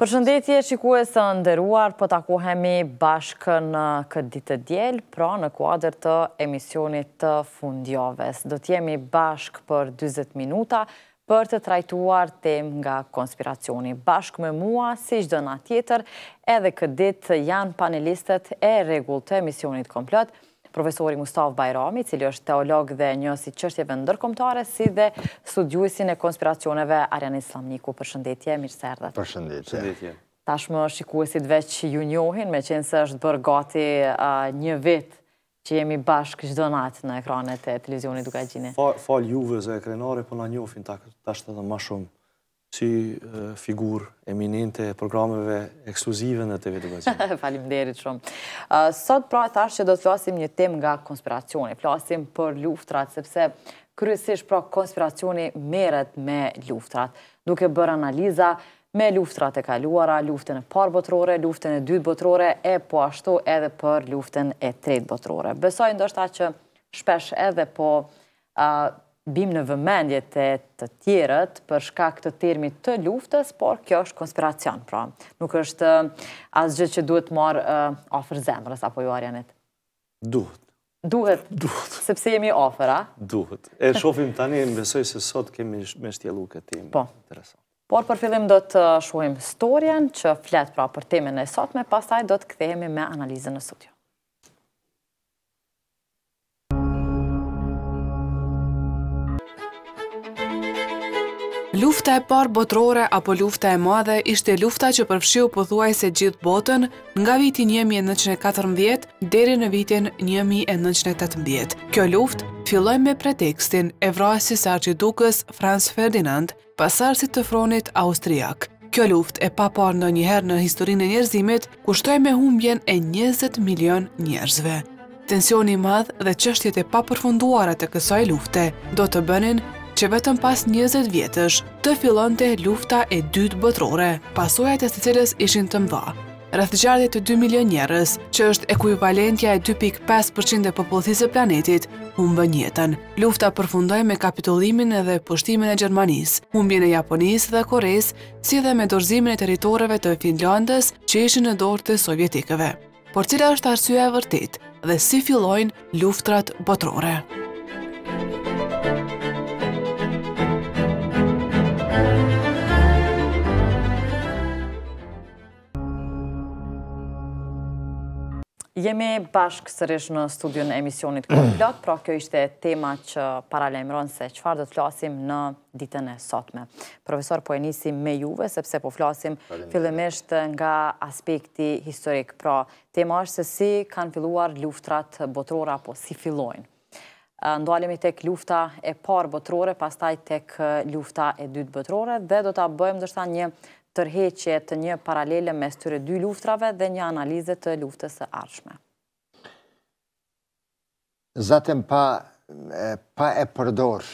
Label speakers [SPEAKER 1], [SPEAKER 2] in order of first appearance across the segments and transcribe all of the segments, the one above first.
[SPEAKER 1] Përshëndetje, shikues të ndëruar, për po takohemi bashkë në këtë ditë djelë, pra në kuadrë të emisionit të fundjoves. Do t'jemi bashkë për 20 minuta për të trajtuar tem nga konspiracioni. Bashkë me mua, si shdo nga tjetër, edhe këtë ditë janë panelistet e regull të emisionit komplotë, profesori Mustaf Bajrami, cili është teolog dhe njësi qështjeve ndërkomtare, si dhe studiusin e konspiracioneve Arjan Islamniku. Përshëndetje, mirë sërdat. Përshëndetje. Tashmë shikuesit veç ju njohin, me qenë është bërë gati një vit që jemi bashkë gjithë natë në ekranet e televizionit duka gjinë. Falë juve zë ekranare, po në njofin ashtë edhe ma shumë
[SPEAKER 2] si figur eminente programeve ekskluzive në TV të
[SPEAKER 1] Falim derit shumë. Sot pra thash që do të flasim një tem nga konspiracioni. Flasim për luftrat, sepse kryesisht pra konspiracioni meret me luftrat. Duke bërë analiza me luftrat e kaluara, luftën e parë botrore, luftën e dytë botrore, e po ashtu edhe për luftën e tretë botrore. Besoj ndoshta që shpesh edhe po bim në vëmendjet e të tjerët për shka këtë termi të luftës, por kjo është konspiracion, pra nuk është eh, asgjë që duhet marë eh, ofër zemrës, apo ju arjanit? Duhet. Duhet? Duhet. Sepse jemi ofëra?
[SPEAKER 2] Duhet. E shofim tani, më besoj se sot kemi me shtjelu këtë timë. Po.
[SPEAKER 1] Interesant. Por për fillim do të shuhim storjen që fletë pra për temin e sotme, pasaj do të kthehemi me analizën në studio.
[SPEAKER 3] Lufta e parë botërore apo lufta e madhe ishte lufta që përfshiu pëthuaj se gjithë botën nga vitin 1914 deri në vitin 1918. Kjo luft filloj me pretekstin e së arqidukës Franz Ferdinand, pasarësit të fronit austriak. Kjo luft e pa parë në njëherë në historinë e njerëzimit kushtoj me humbjen e 20 milion njerëzve. Tensioni madhë dhe qështjet e pa përfunduarat e kësoj lufte do të bënin që vetëm pas 20 vjetësh të filon të lufta e dytë bëtrore, pasojat e së cilës ishin të mdha. Rëthgjardje të 2 milion njerës, që është ekuivalentja e 2.5% e popullësisë planetit, humbë njetën. Lufta përfundoj me kapitolimin edhe pushtimin e Gjermanis, e Japonis dhe Kores, si dhe me dorzimin e teritoreve të Finlandës që ishin në dorë të sovjetikëve. Por cila është arsye e vërtit dhe si fillojnë luftrat botrore.
[SPEAKER 1] Jemi bashkë sërish në studion e emisionit Komplot, pra kjo ishte tema që paralemron se qëfar dhe të flasim në ditën e sotme. Profesor, po e nisim me juve, sepse po flasim fillemisht nga aspekti historik. Pra, tema është se si kanë filluar luftrat botrora, po si fillojnë. Ndualemi tek lufta e parë botrore, pastaj tek lufta e dytë botrore, dhe do të bëjmë dështëta një tërheqje të një paralele me styre dy luftrave dhe një analizet të luftës e arshme.
[SPEAKER 4] Zatëm pa e përdor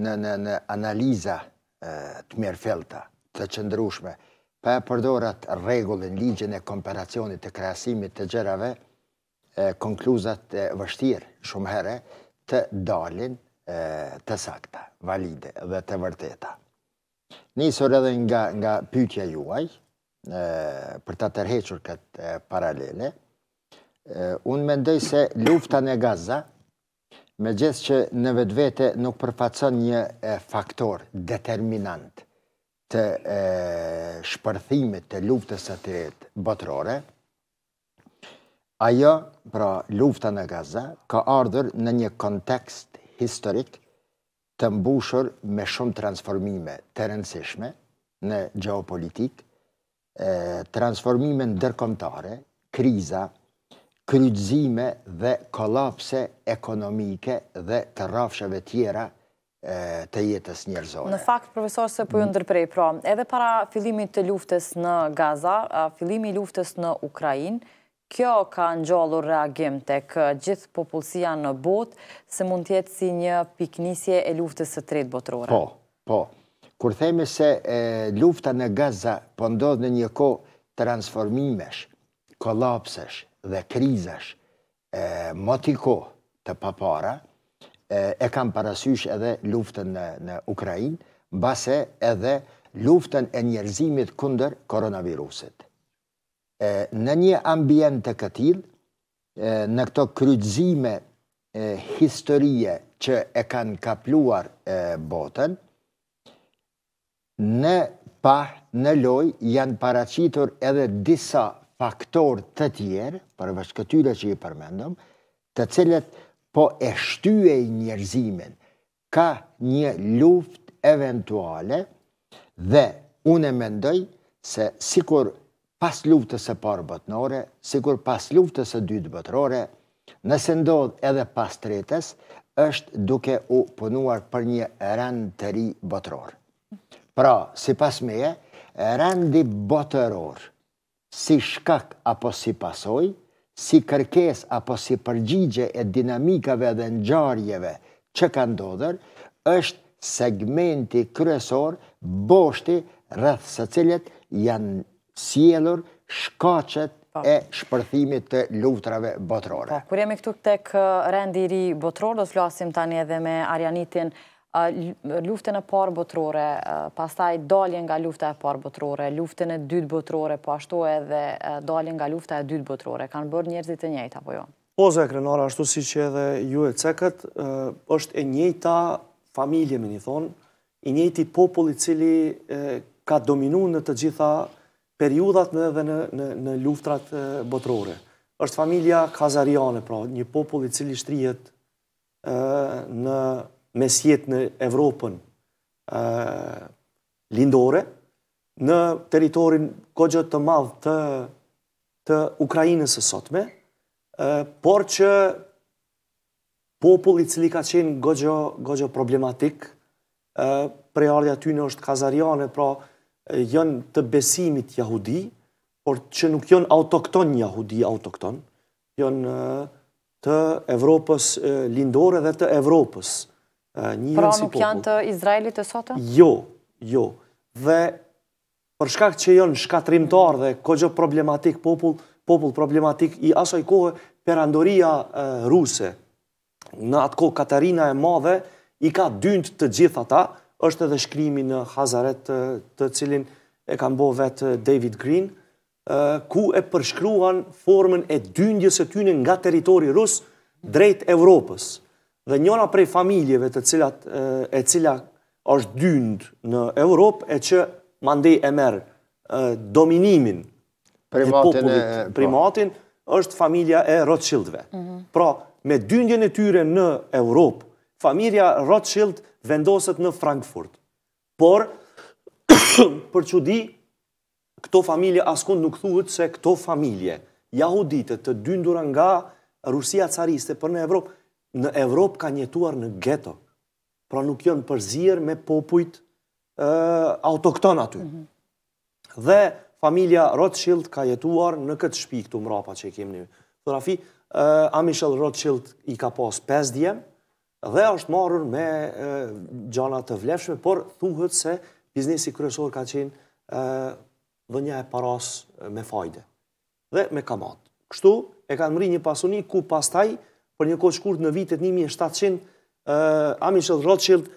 [SPEAKER 4] në analiza të mjerë felta, të qëndrushme, pa e përdorat regullë ligjën e komparacionit të kreasimit të gjërave, konkluzat vështirë shumë herë të dalin të sakta, valide dhe të vërteta. Nisër edhe nga pytja juaj, për të tërhequr këtë paralele, unë mendoj se lufta në Gaza, me gjithë që në vetë vete nuk përfacon një faktor determinant të shpërthimit të luftës të të botërore, ajo, pra lufta në Gaza, ka ardhur në një kontekst historik të mbushur me shumë transformime të rëndësishme në geopolitik, transformime në dërkomtare, kriza, krydzime dhe kolapse ekonomike dhe të rafsheve tjera të jetës njërzore. Në
[SPEAKER 1] fakt, profesor, se po ju ndërprej, pra, edhe para filimit të luftës në Gaza, filimi luftës në Ukrajinë, kjo ka në gjallur reagim të kë gjithë popullësia në botë se mund tjetë si një piknisje e luftës së tretë botërore. Po,
[SPEAKER 4] po. Kur themi se lufta në Gaza pëndodhë po në një ko transformimesh, kolapsesh dhe krizesh, motiko të papara, e kam parasysh edhe luftën në Ukrajin, base edhe luftën e njerëzimit kunder koronavirusit në një ambient të këtil, në këto krydzime historie që e kanë kapluar botën, në pah, në loj, janë paracitur edhe disa faktor të tjerë, përveç këtyre që i përmendëm, të cilët po e shtyë e njerëzimin, ka një luft eventuale dhe unë e mendoj se sikur pas luftës e parë botënore, si kur pas luftës e dytë botërore, nëse ndodhë edhe pas tretës, është duke u punuar për një rënd të ri botëror. Pra, si pas me e, rëndi botëror, si shkak apo si pasoj, si kërkes apo si përgjigje e dinamikave dhe nxarjeve që ka ndodhër, është segmenti kryesor, boshti, rrëth së cilët janë sielur shkacet po. e shpërthimit të luftrave botrore. Po,
[SPEAKER 1] kur jemi këtu këtë rendiri botror, do të flasim tani edhe me Arjanitin, luftën e parë botrore, pastaj daljen nga lufta e parë botrore, luftën e dytë botrore, po ashtu edhe dalje nga lufta e dytë botrore, kanë bërë njerëzit e njejta, po jo?
[SPEAKER 2] Po, e krenara, ashtu si që edhe ju e cekët, është e njejta familje, me një thonë, i njejti populli cili ka dominu në të gjitha periudat në dhe në luftrat botërore. është familja Kazariane, pra, një populli cili shtrijet në mesjet në Evropën lindore, në teritorin kogjët të madhë të të Ukrajinës e sotme, por që populli cili ka qenë gogjo problematik, prej ardhja ty në është Kazariane, pra, jënë të besimit jahudi, por që nuk jënë autokton jahudi, autokton, jënë të Evropës lindore dhe të Evropës. Pra nuk janë
[SPEAKER 1] të Izraelit e sotë?
[SPEAKER 2] Jo, jo. Dhe përshkak që jënë shkatrimtar dhe kogjo problematik popull, popull problematik i asoj kohë, perandoria ruse, në atë kohë Katarina e Madhe, i ka dynt të gjitha ta, është edhe shkrimi në Hazaret të cilin e kam bo vetë eh, David Green, eh, ku e përshkruan formën e dyndjës e tyne nga teritori rusë drejt Evropës. Dhe njona prej familjeve të cilat eh, e cila është dynd në Evropë e që mandej e merë dominimin e popullit po. primatin, është familja e Rothschildve. Mhm. Pra, me dyndjën e tyre në Evropë, familja Rothschild vendoset në Frankfurt. Por, për që di, këto familje askon nuk thuhet se këto familje, jahuditët të dyndura nga Rusia cariste për në Evropë, në Evropë ka njetuar në geto, pra nuk jënë përzirë me popujt autokton aty. Mhm. Dhe familja Rothschild ka jetuar në këtë shpik të mrapa që i kemë një. Thërafi, Amishel Rothschild i ka pas 5 djemë, dhe është marrur me gjanat të vlefshme, por thuhët se biznesi kryesor ka qenë vënja e paras me fajde dhe me kamat. Kështu e ka nëmri një pasoni ku pastaj për një kohë shkurt në vitet 1700 Amishel Rothschild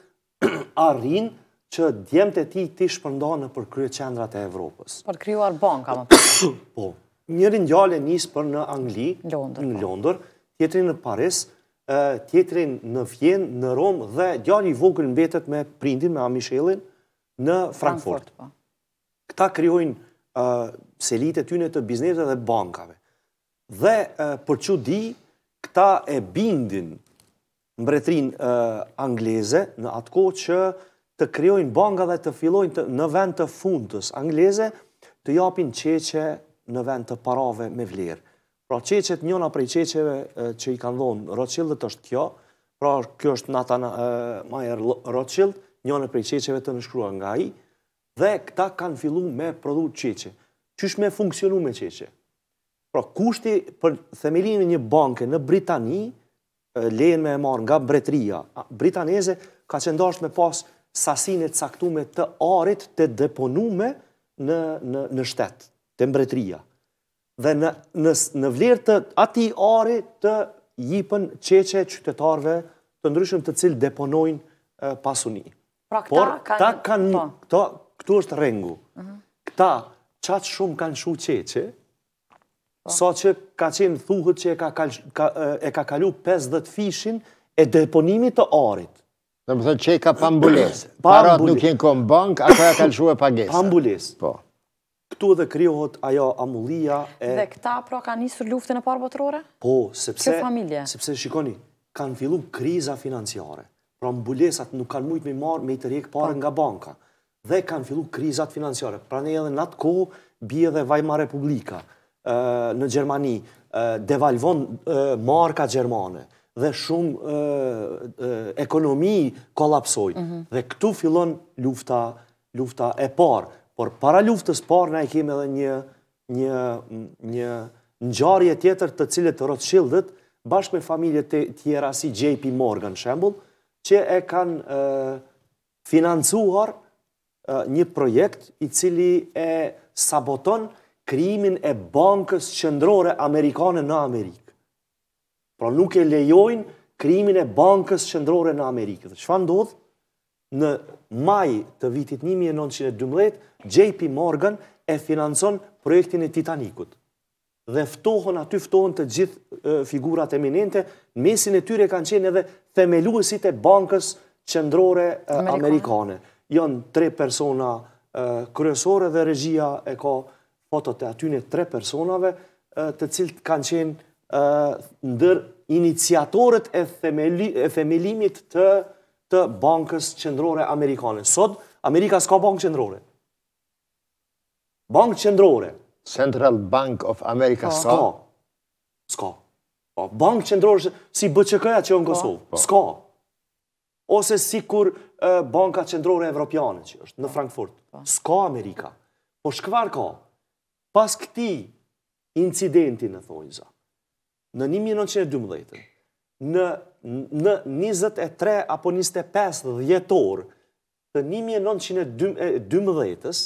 [SPEAKER 2] arrin që djemët e ti ti shpërndonë për krye qendrat e Evropës.
[SPEAKER 1] Për kryuar banka më
[SPEAKER 2] përkë. Po, njëri gjallë njësë për në Angli, në po. Londër, tjetëri në Paris, tjetërin në Vjen, në Rom, dhe djali vogërin vetët me prindin, me Amishelin, në Frankfurt. Po. Këta kryojnë selit e tynë të biznesë dhe bankave. Dhe për që di, këta e bindin mbretrin angleze në atë kohë që të kryojnë banka dhe të filojnë në vend të fundës angleze, të japin qeqe në vend të parave me vlerë. Pra qeqet njona prej qeqeve që i kanë dhonë Rothschildet është kjo, pra kjo është Nathan Mayer Rothschild, njona prej qeqeve të nëshkrua nga i, dhe këta kanë fillu me prodhu qeqe. Qysh me funksionu me qeqe? Pra kushti për themelin e një banke në Britani, lejen me e marë nga bretria, Britaneze ka qëndasht me pas sasinit saktume të arit të deponume në shtetë, të mbretria dhe në vlerë të ati ari të jipën qeqe qytetarve të ndryshëm të cilë deponojnë pasuni.
[SPEAKER 3] Pra Por këta
[SPEAKER 2] kanë... Po. Këtu është rengu. Mhm. Këta qatë shumë kanë shu qeqe, po. sa që ka qenë thuhët që e ka kalu 50 fishin e deponimit të arit. Dhe më thënë që e ka pambules. Parat nuk jenë konë bank, ato e ka lëshu e pagesa. Pambulis. Po këtu edhe kriohot ajo amullia e... Dhe
[SPEAKER 1] këta pra ka njësër luftën e parë botërore?
[SPEAKER 2] Po, sepse... Kjo familje? Sepse, shikoni, kanë fillu kriza financiare. Pra mbulesat nuk kanë mujtë me i të rjekë parë po. nga banka. Dhe kanë fillu krizat financiare. Pra ne edhe në atë kohë bje dhe vajma republika në Gjermani, devalvon marka Gjermane dhe shumë ekonomi kolapsojnë. Mhm. Dhe këtu fillon lufta e parë. Por para luftës parë, ne kemi edhe një një një ngjarje tjetër të cilët Rothschildët bashkë me familje të tjera si JP Morgan shembull, që e kanë financuar e, një projekt i cili e saboton krijimin e bankës qendrore amerikane në Amerikë. Por nuk e lejojnë krijimin e bankës qendrore në Amerikë. Çfarë ndodhi? në maj të vitit 1912, JP Morgan e financon projektin e Titanicut. Dhe ftohon, aty ftohon të gjithë figurat eminente, mesin e tyre kanë qenë edhe themeluesit e bankës qëndrore Amerikane. Janë tre persona kryesore dhe regjia e ka fotot e atyne tre personave të cilët kanë qenë ndër iniciatorët e themelimit të të bankës qendrore amerikane. Sot, Amerika s'ka bankë qendrore. Bankë qendrore. Central Bank of America po. s'ka? S'ka. S'ka. Po, bankë qendrore si BCK-ja që e në po. Kosovë. S'ka. Ose si kur banka qendrore evropiane që është në Frankfurt. S'ka Amerika. Po shkvar ka? Pas këti incidenti në thonjëza, në 1912, në në 23 apo 25 dhjetor të 1912-ës,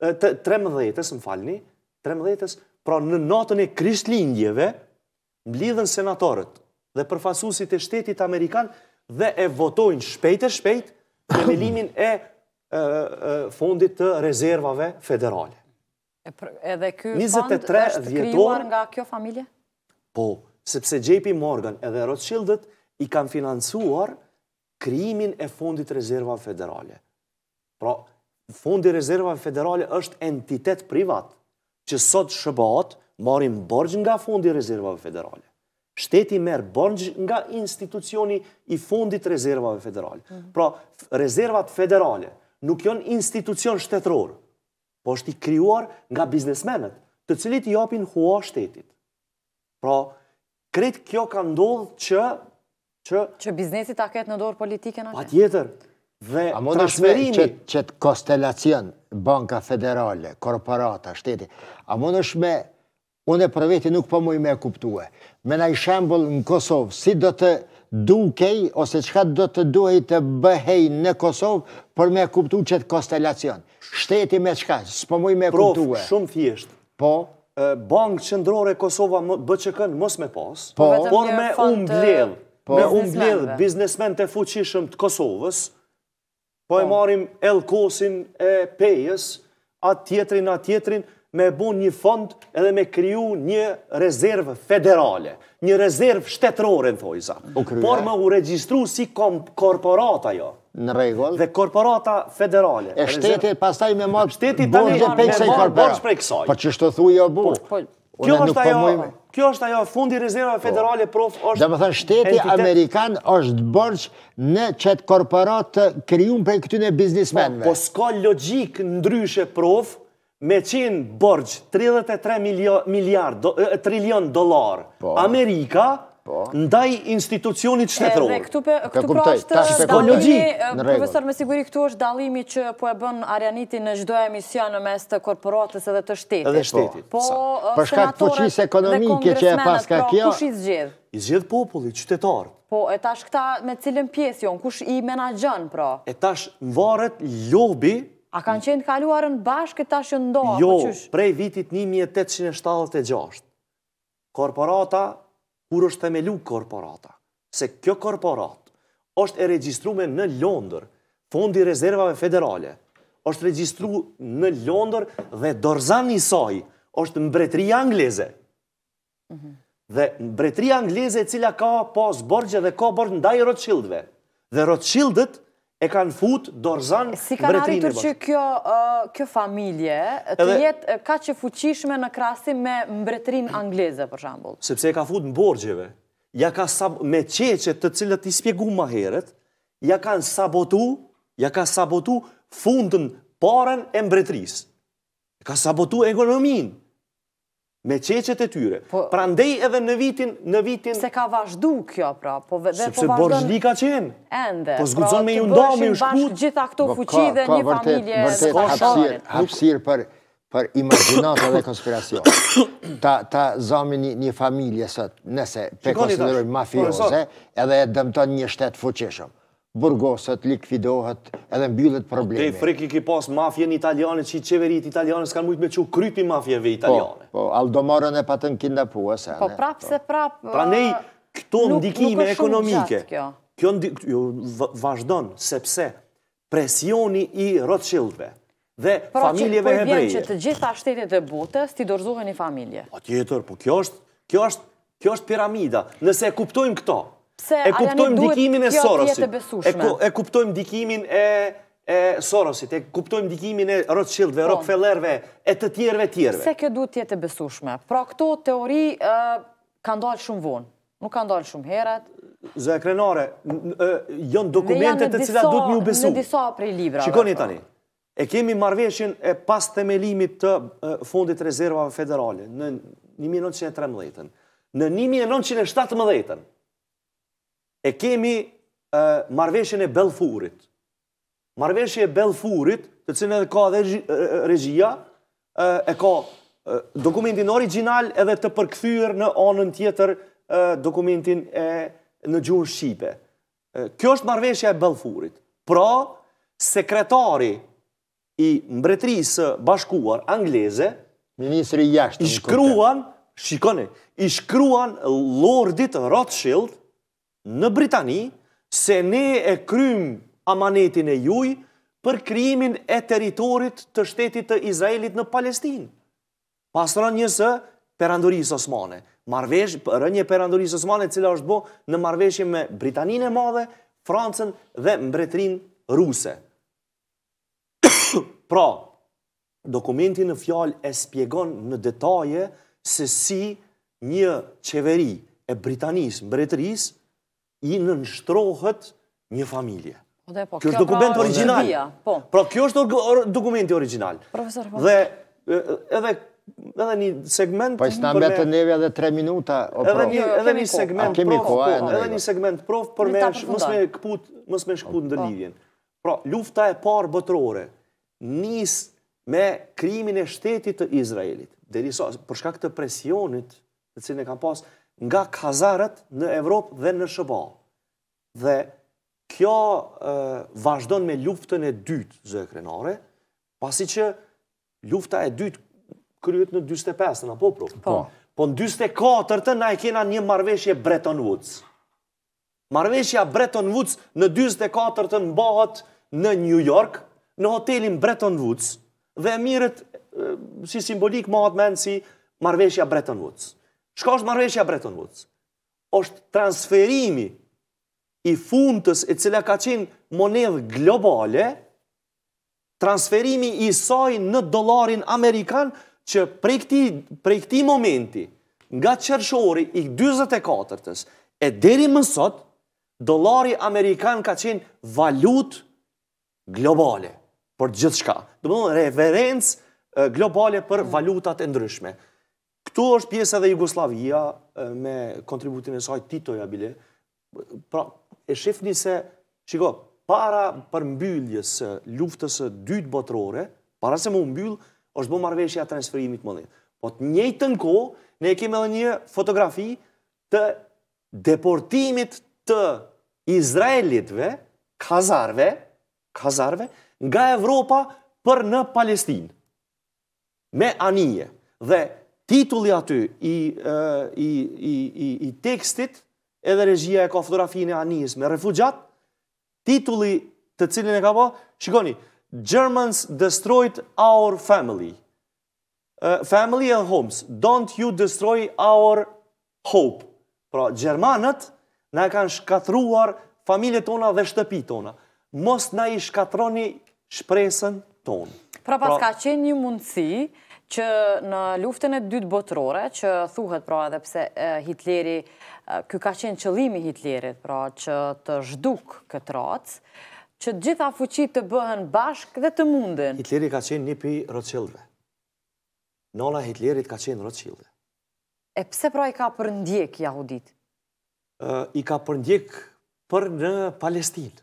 [SPEAKER 2] të 13-ës, më falni, 13-ës, pra në natën e kryshlindjeve, mblidhen senatorët dhe përfasusit e shtetit Amerikan dhe e votojnë shpejt e shpejt në melimin e fondit të rezervave federale.
[SPEAKER 1] Edhe kjo fond është kriuar nga kjo familje?
[SPEAKER 2] Po, po sepse JP Morgan edhe Rothschildet i kanë financuar kryimin e fondit rezerva federale. Pra, fondi rezerva federale është entitet privat, që sot shëbat marim borgjë nga fondi rezerva federale. Shteti merë borgjë nga institucioni i fondit rezerva federale. Mhm. Pra, rezervat federale nuk jonë institucion shtetëror, po është i kryuar nga biznesmenet, të cilit i apin hua shtetit. Pra, kretë kjo ka ndodhë që...
[SPEAKER 1] Që biznesit a ketë në dorë politike në atë? Pa
[SPEAKER 4] tjetër. Dhe transferimi... Qëtë konstelacion, banka federale, korporata, shteti, a më nëshme, une për veti nuk për po mëj me kuptue, me na i shembol në Kosovë, si do të dukej, ose qëka do të duhej të bëhej në Kosovë, për me kuptu qëtë konstelacion. Shteti me qëka, së për mëj me kuptue. Prof, shumë thjeshtë. Po? bankë
[SPEAKER 2] qëndrore Kosova që kënë mos me pas, po. por me umbledh, me umbledh biznesmen të fuqishëm të Kosovës, po e po. marim Elkosin e Pejës, atë tjetrin, atë tjetrin, me bun një fond edhe me kryu një rezervë federale, një rezervë shtetërore, në thojza. Por me u registru si korporata jo në regull. Dhe korporata federale. E shtetit,
[SPEAKER 4] pastaj me marë shteti tani me marë borç prej Pa po që shtë thuj jo bu. Po, po, kjo është ajo,
[SPEAKER 2] kjo është ajo fundi rezervave federale prof është Dhe më thënë shteti amerikan
[SPEAKER 4] është borç në qëtë korporat të kryun prej këtyne biznismenve. Po s'ka logik ndryshe prof me qenë borç 33 miliard,
[SPEAKER 2] trilion dolar Amerika, Po. ndaj institucionit shtetëror. Këtu për pra është dalimi, profesor,
[SPEAKER 1] me siguri këtu është dalimi që po e bën arjaniti në gjdo e emision në mes të korporatës edhe të shtetit. Edhe shtetit. Po uh, senatorët dhe kongresmenet, pra,
[SPEAKER 2] i zgjith populli, qytetarë.
[SPEAKER 1] Po, e tash këta me cilën pjesë jonë, kush i menajën, pra?
[SPEAKER 2] E tash varet lobi...
[SPEAKER 1] A kanë qenë kaluarën bashkë, e tash jëndoha, po jo, qysh?
[SPEAKER 2] Jo, prej vitit 1876. Korporata kur është themelu korporata. Se kjo korporat është e registrume në Londër, fondi rezervave federale, është registru në Londër dhe dorzan një saj është në bretri angleze. Mhm. Dhe në bretri angleze cila ka pas borgje dhe ka borgje ndaj rotëshildve. Dhe rotëshildët e kanë fut dorzan bretrinë. Si kanë arritur që
[SPEAKER 1] kjo, uh, kjo familje uh, të jetë uh, ka që fuqishme në krasi me mbretrinë angleze, për shembull.
[SPEAKER 2] Sepse e ka fut në borgjeve, ja ka sab, me qeqet të cilët i spjegu ma heret, ja kanë sabotu, ja ka sabotu fundën paren e mbretrisë. Ka sabotu ekonominë me qeqet e tyre. Po- pra ndej edhe në vitin... Se ka vazhdu kjo, pra. Po po Sepse borçli ka
[SPEAKER 4] qenë.
[SPEAKER 1] Ende. Po zgudzon pra, me ju nda, me ju shkut. Bashkë gjitha këto fuqi dhe një familje... Vërtet
[SPEAKER 4] hapsir për për imaginata dhe konspiracion. Ta zami një familje sot, nëse pe konsiderojë mafioze, edhe e dëmton një shtetë fuqeshëm burgosat, likvidohat edhe mbyllet probleme. Te friki ki
[SPEAKER 2] pas mafjen italianit që i qeverit italianit s'kanë mujtë me që krypi mafjeve italianit.
[SPEAKER 4] Po, po, aldomarën e patën kinda pua
[SPEAKER 2] Po, prap po. se
[SPEAKER 1] prap... Pra nej, uh, këto ndikime ekonomike... Nuk është
[SPEAKER 2] shumë qatë kjo. Kjo vazhdon, sepse presioni i rëtshildve dhe pra familjeve hebreje... Po, që përbjen që të
[SPEAKER 1] gjitha shtetit e butës t'i dorzohen i familje. Po
[SPEAKER 2] tjetër, po kjo është piramida. Nëse kuptojmë këto,
[SPEAKER 1] e kuptojmë dikimin e Sorosit.
[SPEAKER 2] E, kuptojmë dikimin e e Sorosit, e kuptojmë ndikimin e Rothschildve, Rockefellerve, e të tjerëve tjerëve. Se
[SPEAKER 1] kjo duhet tjetë e besushme? Pra këto teori ka kanë dalë shumë vonë, nuk kanë dalë shumë herat.
[SPEAKER 2] Zë krenore, jonë dokumentet të cilat duhet një besu. Në disa
[SPEAKER 1] prej libra. Shikoni po. tani,
[SPEAKER 2] e kemi marveshin e pas themelimit të fondit rezervave federale në 1913-ën. Në 1917-ën, e kemi marveshën e Belfurit. Marveshën e Belfurit, të cilën edhe ka dhe regjia, e ka dokumentin original edhe të përkëthyrë në anën tjetër dokumentin në gjurë Shqipe. Kjo është marveshja e Belfurit. Pra, sekretari i mbretrisë bashkuar angleze, Ministri jashtë. I shkruan, shikone, i shkruan Lordit Rothschild, në Britani se ne e krymë amanetin e juj për kryimin e teritorit të shtetit të Izraelit në Palestin. Pasron njësë perandurisë osmane, marvesh, rënje perandurisë osmane cila është bo në marveshje me Britaninë e madhe, Francën dhe mbretrin ruse. pra, dokumentin në fjalë e spjegon në detaje se si një qeveri e Britanisë, mbretërisë, i nënështrohet një familje.
[SPEAKER 1] Po, kjo është dokument original. Po.
[SPEAKER 2] Pra kjo është dokumenti original. Po. Dhe edhe edhe një segment... Pa i në mbetë të
[SPEAKER 4] neve edhe tre minuta o prof. Edhe një segment prof, edhe një
[SPEAKER 2] segment prof, për me shkëput, mës me shkëput në dërlidhjen. Pra, lufta e parë vëtërore, nisë me krimin e shtetit të Izraelit, dhe njësë, përshka këtë presionit, të cilën e kam pasë, nga kazarët në Evropë dhe në Shëba. Dhe kjo vazhdon me luftën e dytë, zë krenare, pasi që lufta e dytë kryet në 25-ën, apo pro? Po. Po në 24-ën, na e kena një marveshje Bretton Woods. Marveshja Bretton Woods në 24-ën bëhët në New York, në hotelin Bretton Woods, dhe mirët, si simbolik, më atë menë si marveshja Bretton Woods. Shka është marveshja Bretton Woods? është transferimi i fundës e cila ka qenë monedhë globale, transferimi i saj në dolarin Amerikan, që prej këti, prej momenti, nga qërshori i 24-tës, e deri mësot, dolari Amerikan ka qenë valut globale për gjithë shka. Dëmënë, referencë globale për valutat e ndryshme. Këtu është pjesë edhe Jugoslavia me kontributin e saj Tito Jabile. Pra, e shifni se, shiko, para për mbylljes luftës dytë botërore, para se më mbyll, është bo marveshja transferimit më dhe. Po të njëjtë në ko, ne kemë edhe një fotografi të deportimit të Izraelitve, kazarve, kazarve, nga Evropa për në Palestinë. Me anije. Dhe, titulli aty i, i, i, i, tekstit, edhe regjia e ka fotografinë e anijës me refugjat, titulli të cilin e ka po, shikoni, Germans destroyed our family. family and homes, don't you destroy our hope. Pra, Gjermanët na kanë shkatruar familje tona dhe shtëpi tona. Mos na i shkatroni shpresën tonë.
[SPEAKER 1] Pra, pas pra- ka qenë një mundësi, që në luftën e dytë botërore, që thuhet pra edhe pse Hitleri, kjo ka qenë qëlimi Hitlerit, pra që të zhduk këtë ratës, që gjitha fuqit të bëhen bashk dhe të mundin. Hitleri ka qenë një pëj rëqilve. Nola Hitlerit ka qenë rëqilve. E pse pra i ka përndjek, jahudit?
[SPEAKER 2] I ka përndjek për në Palestinë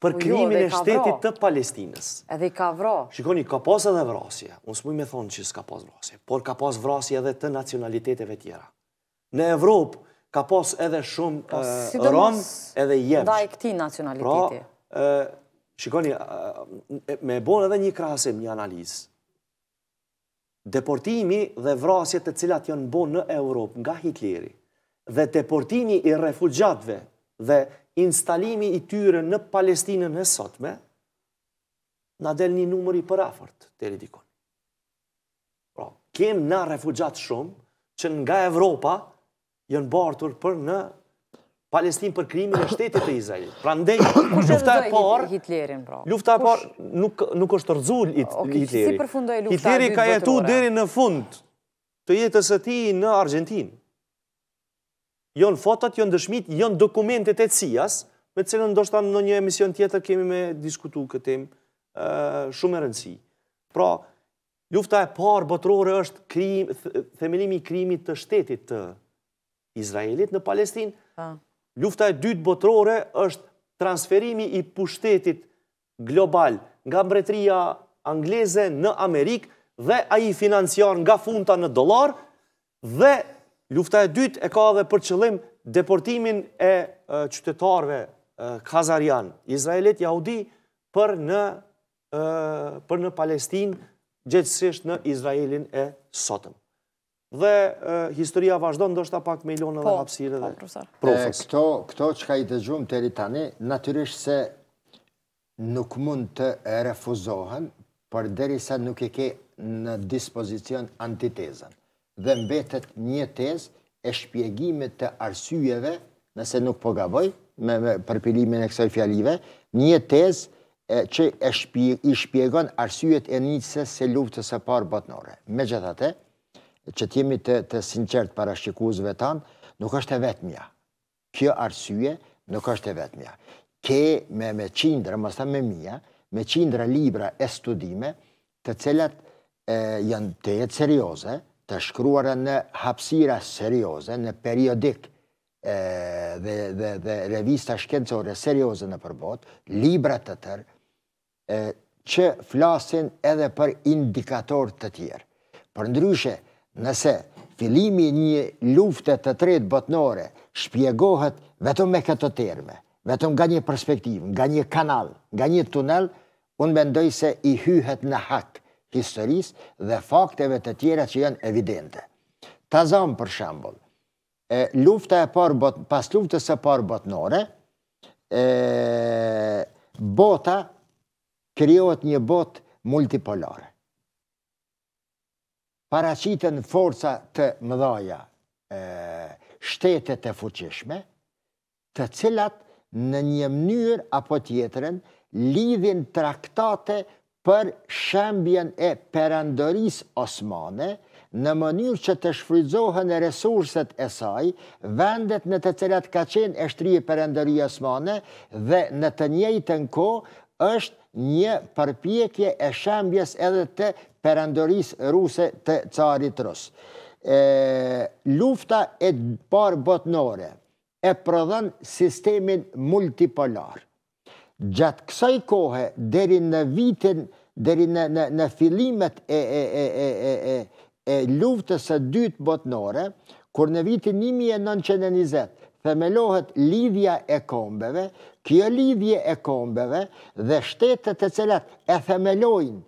[SPEAKER 2] për po jo, krimin e shtetit të Palestines. Edhe i ka vro. Shikoni, ka pas edhe vrasje. Unë së i me thonë që s'ka pas vrasje, por ka pas vrasje edhe të nacionaliteteve tjera. Në Evropë ka pas edhe shumë po, rom edhe jemsh. Da pra, e këti nacionaliteti. Shikoni, me bon edhe një krasim, një analiz. Deportimi dhe vrasjet të cilat janë bon në Evropë nga Hitleri dhe deportimi i refugjatve dhe instalimi i tyre në Palestinën e sotme, në del një numër i për afort të redikon. Pra, kem na refugjat shumë që nga Evropa jënë bartur për në Palestinë për krimi në shtetit e Izraelit. Pra ndenjë, lufta e parë, pra? lufta e parë, nuk është rëzull i të Hitleri.
[SPEAKER 1] Hitleri ka jetu dheri
[SPEAKER 2] në fund të jetës e ti në Argentinë jonë fotat, jonë dëshmit, jonë dokumentet e cijas, me cilën ndoshta në një emision tjetër kemi me diskutu këtim shumë e rëndësi. Pra, lufta e parë botërore është krim, themelimi i krimit të shtetit të Izraelit në Palestinë. Po. Lufta e dytë botërore është transferimi i pushtetit global nga mbretëria angleze në Amerikë dhe a i financiar nga funta në dolar dhe Lufta e dytë e ka dhe për qëllim deportimin e qytetarve Kazarian, Izraelit, Jahudi, për në Palestin, gjithësisht në Izraelin e sotëm. Dhe historia vazhdo do shta pak milionë dhe po, hapsire dhe po,
[SPEAKER 4] profes. Këto që ka i të gjumë të eritani, natyrisht se nuk mund të refuzohen, për deri sa nuk e ke në dispozicion antitezën dhe mbetet një tez e shpjegimit të arsyjeve, nëse nuk po gaboj, me përpilimin e kësoj fjalive, një tez që i shpjegon arsyjet e njëse se luftës e parë botnore. Me gjithate, që t'jemi të sinqert para shqikuzve tanë, nuk është e vetëmja. Kjo arsyje nuk është e vetëmja. Ke me cindra, më sta me mija, me cindra libra e studime të cilat janë të jetë serioze, të shkruarën në hapsira serioze, në periodik dhe revista shkencore serioze në përbot, libra të tërë, që flasin edhe për indikator të tjerë. Për ndryshe, nëse filimi një luftet të tretë botnore shpjegohet vetëm me këto terme, vetëm nga një perspektiv, nga një kanal, nga një tunel, unë mendoj se i hyhet në hak historisë dhe fakteve të tjera që janë evidente. Ta zonë për shambull, e, lufta e pas luftës e parë botnore, e, bota kriot një bot multipolare. Paracitën forca të mëdhaja e, shtetet e fuqishme, të cilat në një mënyrë apo tjetërën lidhin traktate për shembjen e perandoris Osmane, në mënyrë që të shfrydzohën e resurset e saj, vendet në të cilat ka qenë e shtri e perandëri Osmane, dhe në të njejtë në ko, është një përpjekje e shembjes edhe të perandëris ruse të carit rusë. Lufta e parë botnore e prodhën sistemin multipolar gjatë kësaj kohe deri në vitin deri në në në fillimet e e e e e së dytë botënore, kur në vitin 1920 themelohet lidhja e kombeve, kjo lidhje e kombeve dhe shtetet të cilat e themelojnë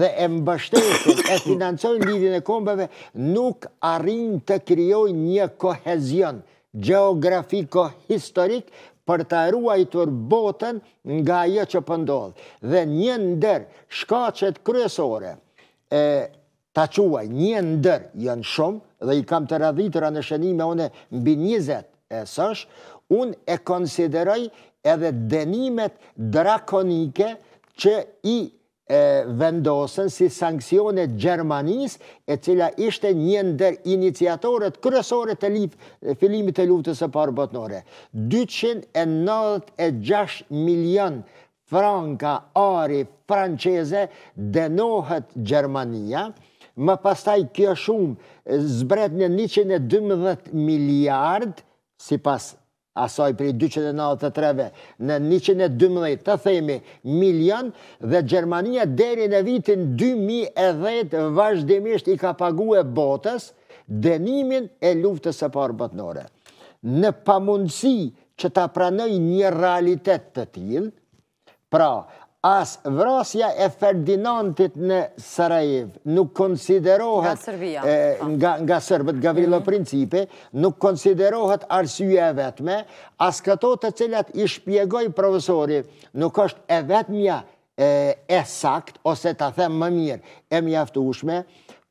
[SPEAKER 4] dhe e mbështesin, e financojnë lidhjen e kombeve, nuk arrin të krijojnë një kohezion geografiko-historik për të ruajtur botën nga e që pëndodhë. Po dhe një ndër, shkacet kryesore, të quaj, një ndër, janë shumë, dhe i kam të radhitur shenime une mbi njëzet e sësh, unë e konsideroj edhe denimet drakonike që i e vendosën si sankcionet Gjermanis, e cila ishte një ndër iniciatorët kërësore të lip, filimit të luftës e parë botnore. 296 milion franka ari franceze denohet Gjermania, më pastaj kjo shumë zbret një 112 miliard, si pas asaj për i 293-ve, në 112 të themi milion, dhe Gjermania deri në vitin 2010 vazhdimisht i ka pagu e botës denimin e luftës e parë botënore. Në pamundësi që ta pranoj një realitet të tjilë, pra as vrasja e Ferdinandit në Sarajev nuk konsiderohet nga Sërbët, Gavrilo mhm. Principi, nuk konsiderohet arsye e vetme, as këto të cilat i shpjegoj profesori, nuk është e vetmja e sakt, ose të them më mirë, e mjaftushme,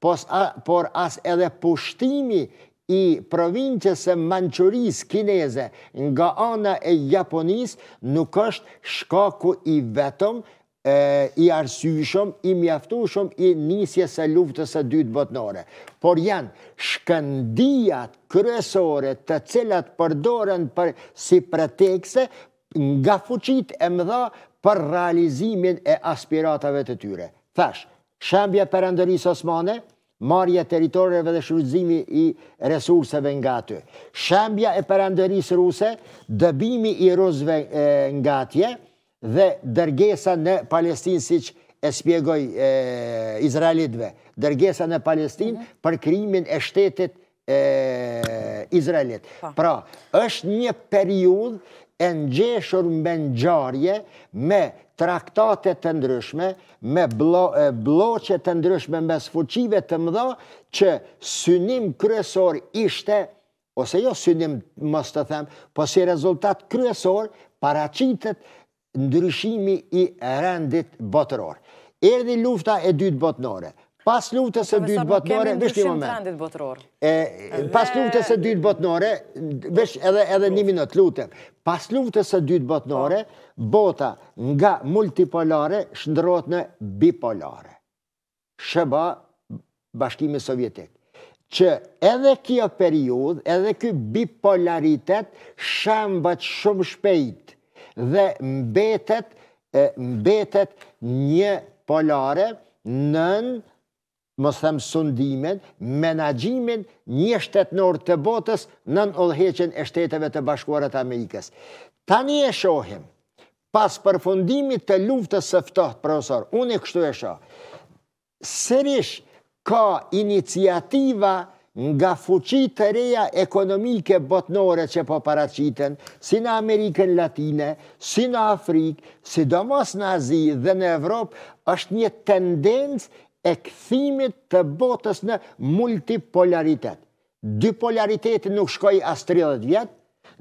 [SPEAKER 4] por as edhe pushtimi i provinqës e manqëris kineze nga ana e japonis nuk është shkaku i vetëm i arsyshëm, i mjaftushëm i nisje se luftës e dytë botnore. Por janë shkëndijat kryesore të cilat përdoren për si pretekse nga fuqit e mëdha për realizimin e aspiratave të tyre. Thash, shambja për endërisë osmane, marja teritorëve dhe shruzimi i resurseve nga të. Shambja e përandërisë ruse, dëbimi i rusve nga tje dhe dërgesa në Palestinë si që e spjegoj Izraelitve, dërgesa në Palestinë mhm. për krimin e shtetit Izraelit. Po. Pra, është një periud e nëgjeshur mbenjarje me traktate të ndryshme, me bloqe të ndryshme, me sfuqive të mëdha që synim kryesor ishte, ose jo synim, mos të them, po si rezultat kryesor, paracitet ndryshimi i rendit botëror. Erdi lufta e dytë botënore, Pas luftës po e dytë botënore, vesh një moment. Pas luftës e dytë botënore, vesh edhe një minut, lutëm. Pas luftës e dytë botënore, po. bota nga multipolare shëndrot në bipolare. Shëba bashkimi sovjetik. Që edhe kjo periud, edhe kjo bipolaritet, shëmbat shumë shpejt dhe mbetet një polare nën më thëmë sundimin, menagjimin një shtetënor të botës në nëllheqen e shteteve të bashkuarët Amerikës. Tani e shohim, pas përfundimit të luftës sëftohët, profesor, unë e kështu e shohë, sërish ka iniciativa nga fuqit të reja ekonomike botnore që po paracitën, si në Amerikën Latine, si në Afrikë, si mos në Azijë dhe në Evropë, është një tendencë e këthimit të botës në multipolaritet. Dy polariteti nuk shkoj as 30 vjetë,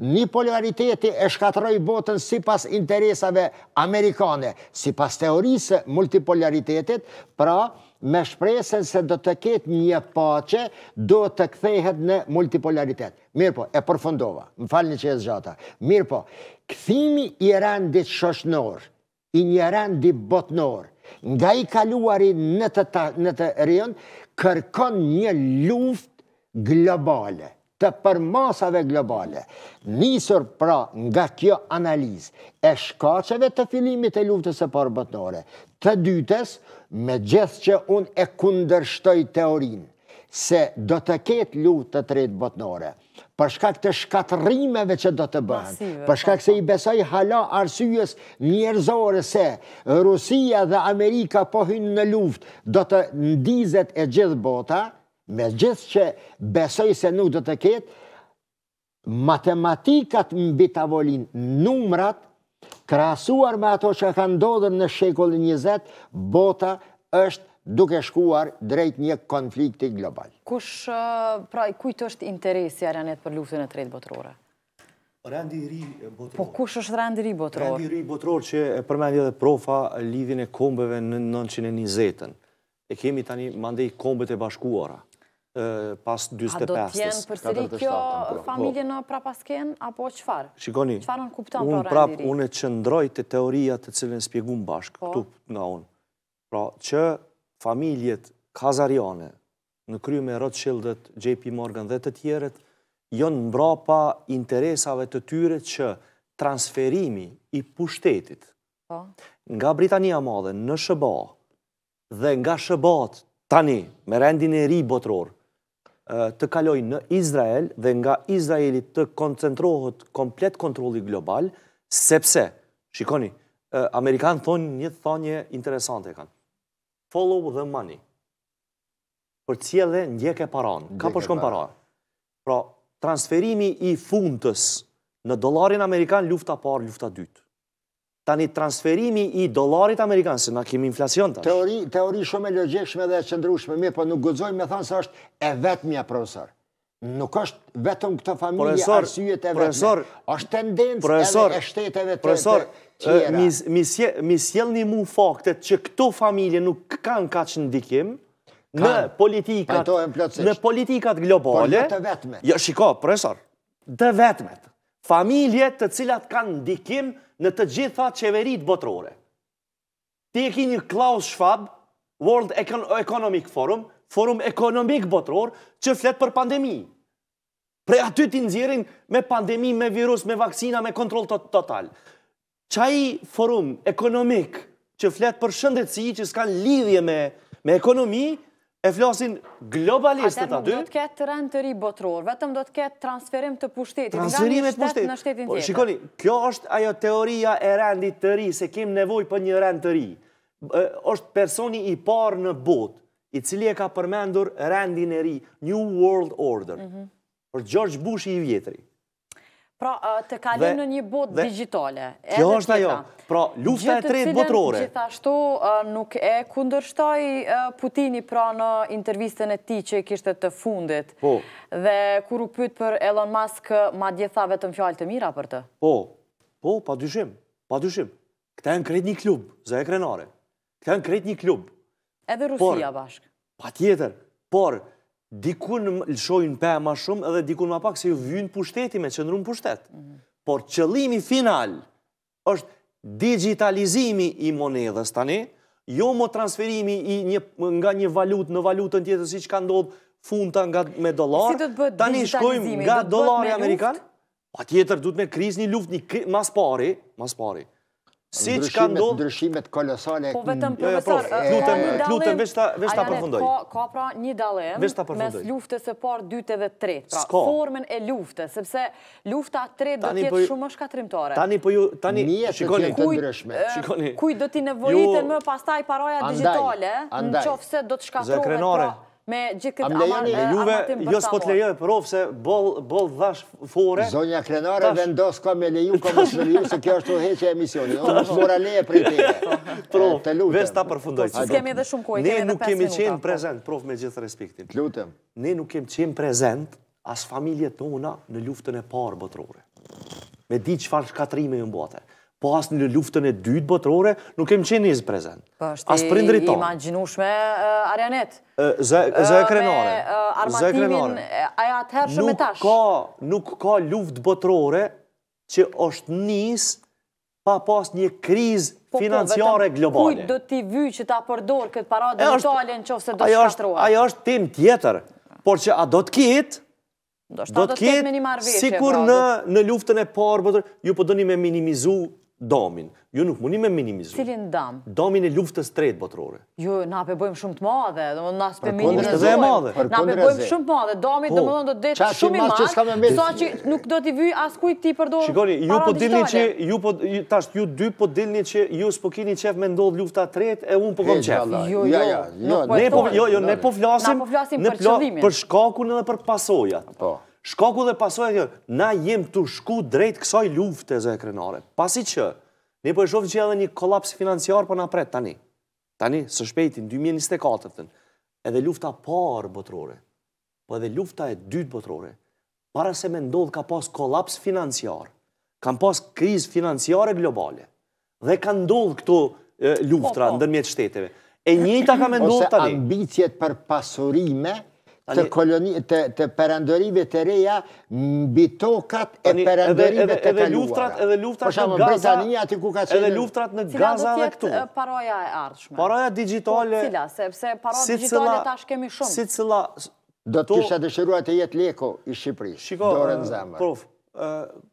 [SPEAKER 4] një polariteti e shkatroj botën si pas interesave amerikane, si pas teorisë multipolaritetit, pra me shpresen se do të ketë një pace, do të kthehet në multipolaritet. Mirë po, e përfundova, më falni që e zxata. Mirë po, këthimi i rendit shoshnor, i një rendit botnor, nga i kaluari në të, në të rion, kërkon një luft globale, të përmasave globale. Nisur pra nga kjo analiz e shkacheve të filimit e luftës e përbëtnore, të dytes, me gjithë që unë e kundërshtoj teorinë, se do të ketë luft të tretë botnore – përshka këtë shkatërimeve që do të bëhen, përshka këse po, po. i besoj hala arsyës njerëzore se Rusia dhe Amerika pohynë në luft, do të ndizet e gjithë bota, me gjithë që besoj se nuk do të ketë, matematikat bitavolin numrat, krasuar me ato që ka ndodhër në shekullin 20, bota është duke shkuar drejt një konflikti global.
[SPEAKER 1] Kush, uh, praj, kujt është interesi Arjanet, për luftën e tretë botërore? Rëndi ri botërore. Po, kush është rëndi ri botërore? Rëndi
[SPEAKER 2] ri botërore që përmendje dhe profa lidhjën e kombëve në 1920-ën. E kemi tani mandej kombët e bashkuara pas 25-ës. A do tjenë përseri kjo po, po. familje
[SPEAKER 1] në prapasken, apo qëfar? Shikoni, unë prap, unë e
[SPEAKER 2] qëndroj të teoria të cilën spjegun bashkë, po. këtu nga unë. Pra, që familjet kazariane në kryu me Rothschildet, JP Morgan dhe të tjeret, jonë mbrapa interesave të tyre që transferimi i pushtetit po. nga Britania Madhe në Shëba dhe nga Shëbat tani, me rendin e ri botror, të kaloj në Izrael dhe nga Izraeli të koncentrohet komplet kontroli global, sepse, shikoni, Amerikanë thonë një thonje interesante kanë follow the money. Për cilë ndjek e paran. Ka po shkon para. Pra, transferimi i fundës në dollarin amerikan lufta
[SPEAKER 4] parë, lufta dytë. Tani transferimi i dollarit amerikan se na kemi inflacion tash. Teori, teori shumë e logjikshme dhe e qëndrueshme, mirë, po nuk guxojmë me thënë se është e vetmja profesor. Nuk është vetëm këtë familje profesor, e vetme. Profesor, është tendencë e shteteve të, të, Mi
[SPEAKER 2] Mi një mu faktet që këto familje nuk kanë ka që ndikim, Në politikat, në politikat globale... Por jo të vetmet. Jo, shiko, profesor, të vetmet. Familje të cilat kanë ndikim në të gjitha qeverit botrore. Ti e ki një Klaus Schwab, World Economic Forum, forum ekonomik botror, që fletë për pandemi. Pre aty ti nëzirin me pandemi, me virus, me vakcina, me kontrol total qaj forum ekonomik që fletë për shëndetësi që s'ka lidhje me, me ekonomi, e flasin globalistët aty. Atëm do të
[SPEAKER 1] ketë të rëndë të ri botëror, vetëm do të ketë transferim të pushtetit, transferim të pushtetit në shtetin po, tjetër. Po, shikoni,
[SPEAKER 2] kjo është ajo teoria e rëndit të ri, se kemë nevoj për një rënd të ri. është personi i parë në botë, i cili e ka përmendur rëndin e ri, New World Order, mhm. për George Bush i vjetëri.
[SPEAKER 1] Pra, të kalim në një bot digitale. Kjo është ajo.
[SPEAKER 2] Pra, lufta e tret botrore. të cilën
[SPEAKER 1] gjithashtu nuk e kundërshtaj Putini pra në intervjistën e ti që i kishtë të fundit. Po. Dhe kur u pyt për Elon Musk, ma djethave të mfjallë të mira për të?
[SPEAKER 2] Po. Po, pa dyshim. Pa dyshim. Këta e në kretë një klub, zë e krenare. Këta e në kretë një klub.
[SPEAKER 1] Edhe Rusia bashkë.
[SPEAKER 2] Pa tjetër. Por, dikun lëshojnë pe ma shumë edhe dikun ma pak se ju vynë pushteti me qëndru pushtet. Por qëlimi final është digitalizimi i monedhës tani, jo më transferimi nga një valut në valutën tjetër si që ka ndodhë funta nga me dolar,
[SPEAKER 3] tani shkojmë nga dolar e Amerikanë,
[SPEAKER 2] pa tjetër du të me kriz një luft një mas
[SPEAKER 4] pari, mas pari, Si që ka Ndryshimet kolosale...
[SPEAKER 2] Po vetëm mm. profesor, jo, jo,
[SPEAKER 1] po, lutëm, vesh ta përfundoj. Ka pra një dalim, mes luftës e parë, dyte dhe tretë. Pra, formën e luftës, sepse lufta tretë do tjetë po shumë shkatrimtore. Tani,
[SPEAKER 2] po ju, tani, shikoni,
[SPEAKER 1] kuj do t'i nevojitën më pastaj paroja digitale, në qofëse do t'shkatrohet, pra me gjithë këtë amartë në të juve, Jo s'po të
[SPEAKER 4] lejojë për ofë se bol dhash fore. Zonja Krenare vendosë ka me leju, ka me shëllju, se kjo është të heqe emisioni.
[SPEAKER 2] O nësë mora leje për e të
[SPEAKER 4] e të ta përfundoj.
[SPEAKER 2] Së kemi
[SPEAKER 1] edhe shumë kuaj, kemi edhe 5 minuta. Ne nuk kemi qenë prezent,
[SPEAKER 2] prof me gjithë respektim. Të lutëm. Ne nuk kemi qenë prezent as familje tona në luftën e parë bëtërore. Me di që falë shkatërime në bote po në luftën e dytë botërore, nuk kemë qenë njëzë prezent.
[SPEAKER 3] Po është i
[SPEAKER 1] imaginushme Arianet.
[SPEAKER 2] Zë e krenore. Me armatimin
[SPEAKER 1] aja të herë shumë e tash.
[SPEAKER 2] Nuk ka luftë botërore që është njësë pa pas një krizë po, po, financiare globale. Kujtë do
[SPEAKER 1] t'i vyjë që t'a përdorë këtë paradë dhe në talen që ose do shkatruar?
[SPEAKER 2] Aja është tim tjetër, por që a do t'kitë, Do të ketë, si kur pra, në luftën e parë, ju përdo një me minimizu domin. Ju jo, nuk mundi me minimizu.
[SPEAKER 1] Cilin dam?
[SPEAKER 2] Domin e luftës tretë botërore.
[SPEAKER 1] Ju, jo, na pebojmë shumë të madhe, dhe më në nasë për minimizuajmë. Na pebojmë shumë të madhe, domin dhe më do të detë shumë i makë, sa që nuk do t'i vyjë, as kuj ti përdojnë Shikoni, ju po dilni që,
[SPEAKER 2] ju po, tash, ju dy po dilni që ju s'po kini qef me ndodhë lufta tretë, e unë po kom qef. Jo, jo, po po jo, jo, ne po, po flasim për shkakun edhe për pasojat. Po. Shkoku dhe pasoj kjo, na jem të shku drejt kësaj luft e zoj e krenore. Pas i që, ne po e shofë që edhe një kolaps financiar për po nga pret, tani. Tani, së shpejtin, 2024, edhe lufta parë botrore, po edhe lufta e dytë botrore, para se me ndodhë ka pas kolaps financiar, kam pas kriz
[SPEAKER 4] financiare globale, dhe ka ndodhë këto luftra po, po. në dërmjet shteteve. E njëta ka me ndodhë tani. Ose ambicjet për pasurime, të koloni, të përëndërive të reja në bitokat e përëndërive të kaluara. Edhe
[SPEAKER 2] luftrat
[SPEAKER 1] në Gaza... ati ku ka qenë... Edhe luftrat në Gaza dhe këtu. Cila do tjetë paroja e ardhshme?
[SPEAKER 4] Paroja digitale... Po, cila,
[SPEAKER 1] sepse paroja digitale tash kemi shumë. Si
[SPEAKER 4] cila... Do të kisha dëshirua të jetë leko i Shqipëri. Shiko, prof,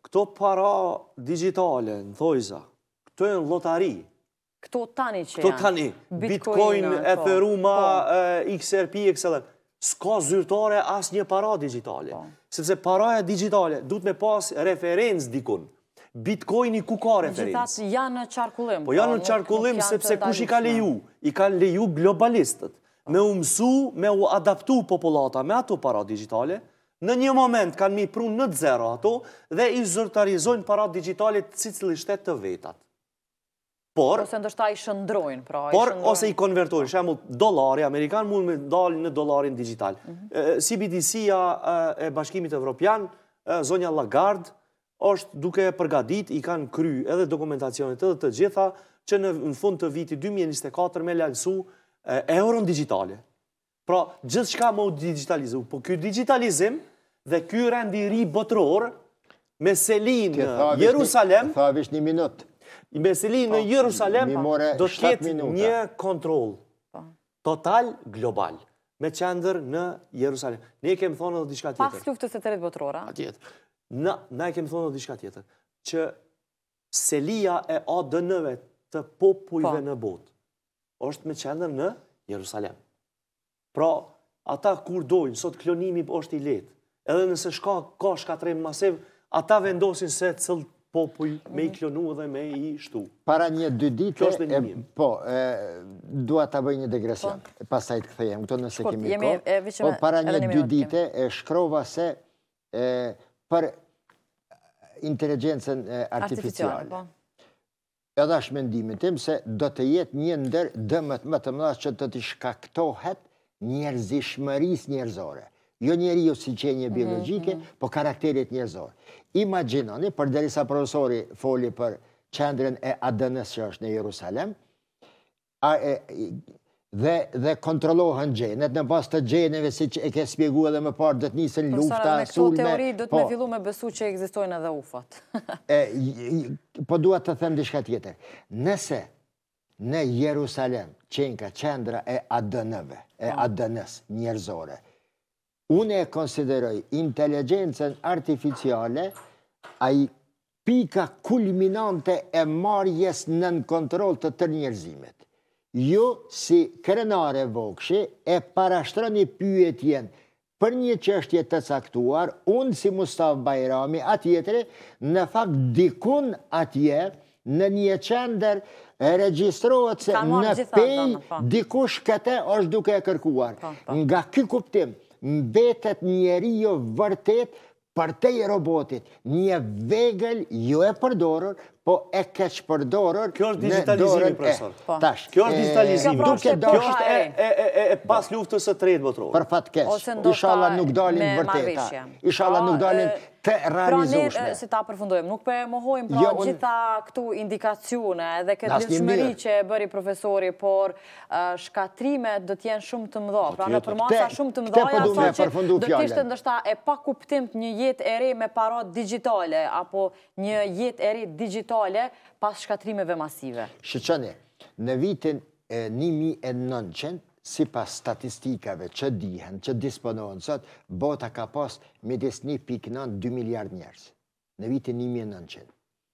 [SPEAKER 4] këto para digitale
[SPEAKER 2] në thojza, këto e në lotari...
[SPEAKER 1] Këto tani që janë,
[SPEAKER 2] bitcoin, po, etheruma, po. XRP, XLR, s'ka zyrtare asë një para digitale. Po. Sepse paraja digitale dhut me pas referens dikun. i ku ka referens? Gjithat
[SPEAKER 1] janë në qarkullim. Po janë po, në qarkullim sepse kush i ka leju?
[SPEAKER 2] I ka leju globalistët. Po. Me umësu, me u adaptu populata me ato para digitale, në një moment kanë mi prunë në zero ato dhe i zërtarizojnë para digitale cicili shtetë të vetat. Por...
[SPEAKER 1] Ose ndështë ta i shëndrojnë, pra, Por,
[SPEAKER 2] ose i konvertojnë, po. shemë, dolari, Amerikanë mund me dalë në dolarin digital. Mhm. CBDC-a e bashkimit evropian, zonja Lagarde, është duke përgadit, i kanë kry edhe dokumentacionit edhe të gjitha, që në fund të viti 2024 me lansu euron digitale. Pra, gjithë shka më u digitalizu, po kjo digitalizim dhe kjo rendiri botëror me selin Jerusalem... Tha vish një minutë
[SPEAKER 4] imbesili në po, Jerusalem do të ketë një
[SPEAKER 2] kontrol po. total global me qender në Jerusalem. Ne kemë thonë edhe diçka tjetër. Pas
[SPEAKER 1] luftës së tretë botërore. Atje.
[SPEAKER 2] Na na kemë thonë edhe diçka tjetër, që selia e ADN-ve të popujve po. në botë është me qender në Jerusalem. Pra, ata kur dojnë, sot klonimi është i letë, edhe nëse shka ka shkatrejnë masiv, ata vendosin se cëllë popuj mhm. me i
[SPEAKER 4] klonu dhe me i shtu. Para një dy dite, po, duha të bëj një degresion, po. pasaj të këthejem, këto nëse kemi i ko, po, para një dy dite, e shkrova se për inteligencen artificiale. Po. Edhe është mendimin tim se do të jetë një ndër dëmët më të mëllat që të të shkaktohet njerëzishmëris njerëzore jo njeri ju jo si qenje mhm, biologike, mhm. po karakterit njëzor. Imaginoni, për derisa profesori foli për qendrën e ADN-së që është në Jerusalem, dhe, dhe kontrolohen gjenet në pas të gjeneve si që e ke spjegu edhe më parë të njësën lufta, sulme. Profesor, në këto teori dhëtë të po. me fillu
[SPEAKER 1] me besu që egzistojnë edhe ufot.
[SPEAKER 4] po duhet të them dishka tjetër. Nëse në Jerusalem qenë ka qendra e ADN-ve, e po. ADN-së njerëzore, Unë e konsideroj inteligencen artificiale, a i pika kulminante e marjes nën kontrol të të njerëzimet. Jo si krenare vokshi e parashtroni pyetjen për një qështje të caktuar, unë si Mustaf Bajrami atjetre, në fakt dikun atje në një qender e registrohet se në pej po. dikush këte është duke e kërkuar. Po, po. Nga ky kuptim, mbetet njeri jo vërtet për te i robotit. Një vegël ju jo e përdorur po e keq për dorër... Kjo është digitalizimi, profesor. Kjo është digitalizimi. Kjo
[SPEAKER 1] është
[SPEAKER 2] e pas luftës e tretë, më Për fatë ishala nuk dalin vërteta.
[SPEAKER 1] Ishala nuk dalin
[SPEAKER 4] të
[SPEAKER 2] realizushme. Pra, ne,
[SPEAKER 1] si ta përfundojmë, nuk për mohojmë pra jo, gjitha këtu indikacione dhe këtë lëshmëri që e bëri profesori, por shkatrimet dhe jenë shumë të mdo. Pra, në përmasa shumë të mdoja, do ishte ndështa e pa kuptim një jet e re me parat digitale, apo një jet e re digitale spitale pas shkatrimeve masive?
[SPEAKER 4] Shqeqeni, në vitin 1900, si pas statistikave që dihen, që disponohen sot, bota ka pas me des 1.9-2 miliard njerës, në vitin 1.900.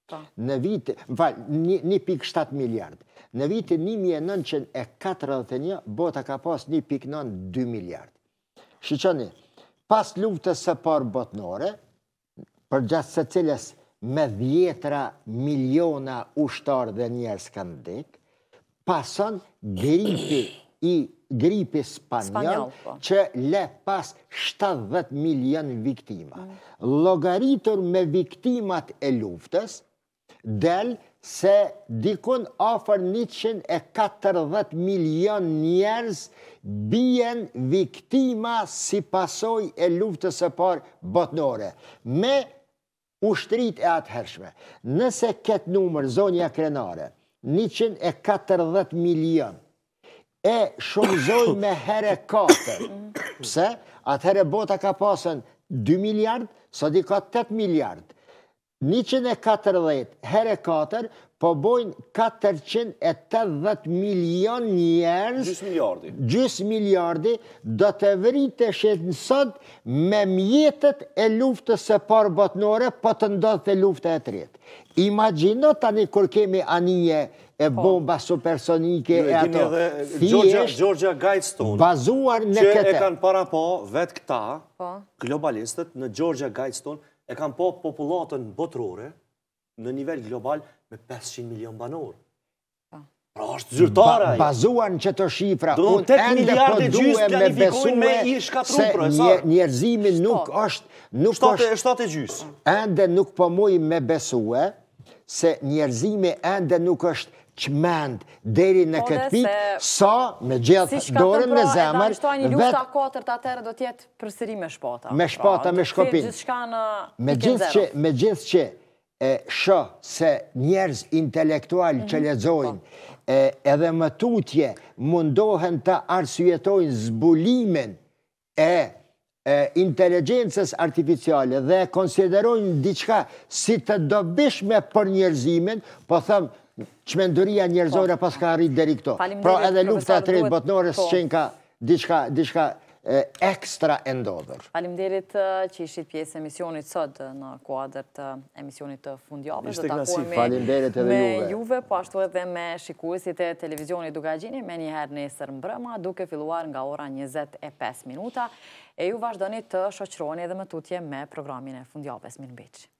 [SPEAKER 4] Po. Në vitin 1.7 miliard. Në vitin 1.941, bota ka pas 1.9-2 miliard. Shqyqoni, pas luftës së parë botnore, për gjatë së cilës me djetra miliona ushtarë dhe njerës kanë dekë, pason gripi i gripi spanjol, po. që le pas 70 milion viktima. Mm. Logaritur me viktimat e luftës, del se dikun ofër 140 milion njerës bjen viktima si pasoj e luftës e par botnore. Me ushtrit e atëhershme. Nëse ketë numër zonja krenare, 140 milion, e shumëzoj me herë 4, pse? Atëherë bota ka pasën 2 miliard, sot i ka 8 miliard. 140 herë 4, po bojnë 480 milion njerës... gjysë miliardi. do të vritë e shetë nësot me mjetët e luftës se parë botnore, po të ndodhë të luftë e tretë. Imagino tani kur kemi aninje e po. bomba supersonike e ato fjesht...
[SPEAKER 2] Gjorgja Gajtstone,
[SPEAKER 4] bazuar në këte... Që e kanë
[SPEAKER 2] para po vetë këta, po. globalistët në Gjorgja Gajtstone, e kanë po populatën botrore në nivel global, me 500 milion banorë.
[SPEAKER 4] Po. Pra është zyrtare. Bazuan që të shifra, unë endë po përduhem me besume se pra, njerëzimi nuk është... Shtate e gjysë. Endë nuk përmuj po me besue se njerëzimi endë nuk është qmend deri në këtë pit, sa me gjithë dorën në zemër... Si shka të pra, e da një lufta
[SPEAKER 1] 4 të atërë do tjetë përsëri me shpata. Me pra, shpata, me shkopin. Me
[SPEAKER 4] gjithë që e shë se njerëz intelektual mhm. që lezojnë edhe më tutje mundohen të arsujetojnë zbulimin e inteligencës artificiale dhe konsiderojnë diçka si të dobishme për njerëzimin, po thëmë që njerëzore njerëzore po. ka rritë deri këto. Pro edhe lufta të rritë botnore po. së qenë ka diqka... diçka, diçka ekstra endodër.
[SPEAKER 1] Falim derit që ishit pjesë emisionit sot në kuadër të emisionit të fundjave. Ishte klasi, falim edhe juve. Me juve, po ashtu edhe me shikuesit e televizionit duka gjinit, me njëherë në esër mbrëma, duke filluar nga ora 25 minuta, e ju vazhdoni të shoqroni edhe më tutje me programin e fundjave, në bëqë.